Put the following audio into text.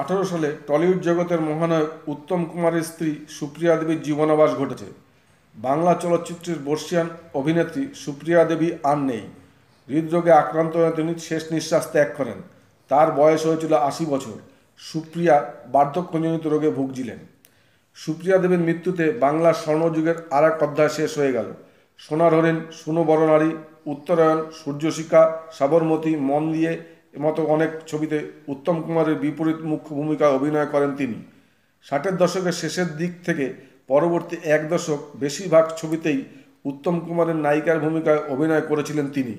আঠারো সালে টলিউড জগতের মহানয় উত্তম কুমারের স্ত্রী সুপ্রিয়া দেবীর জীবনাবাস ঘটেছে বাংলা চলচ্চিত্রের বর্ষিয়ান অভিনেত্রী সুপ্রিয়া দেবী আর নেই হৃদরোগে আক্রান্ত হয়ে তিনি শেষ নিঃশ্বাস ত্যাগ করেন তার বয়স হয়েছিল আশি বছর সুপ্রিয়া বার্ধক্যজনিত রোগে ভুগছিলেন সুপ্রিয়া দেবীর মৃত্যুতে বাংলা স্বর্ণযুগের আর এক অধ্যায় শেষ হয়ে গেল সোনার হরিণ সুনো বড় নারী উত্তরায়ণ সূর্যশিখা সাবরমতী মন দিয়ে মতো অনেক ছবিতে উত্তম কুমারের বিপরীত মুখ্য ভূমিকায় অভিনয় করেন তিনি ষাটের দশকের শেষের দিক থেকে পরবর্তী এক দশক বেশিরভাগ ছবিতেই উত্তম কুমারের নায়িকার ভূমিকায় অভিনয় করেছিলেন তিনি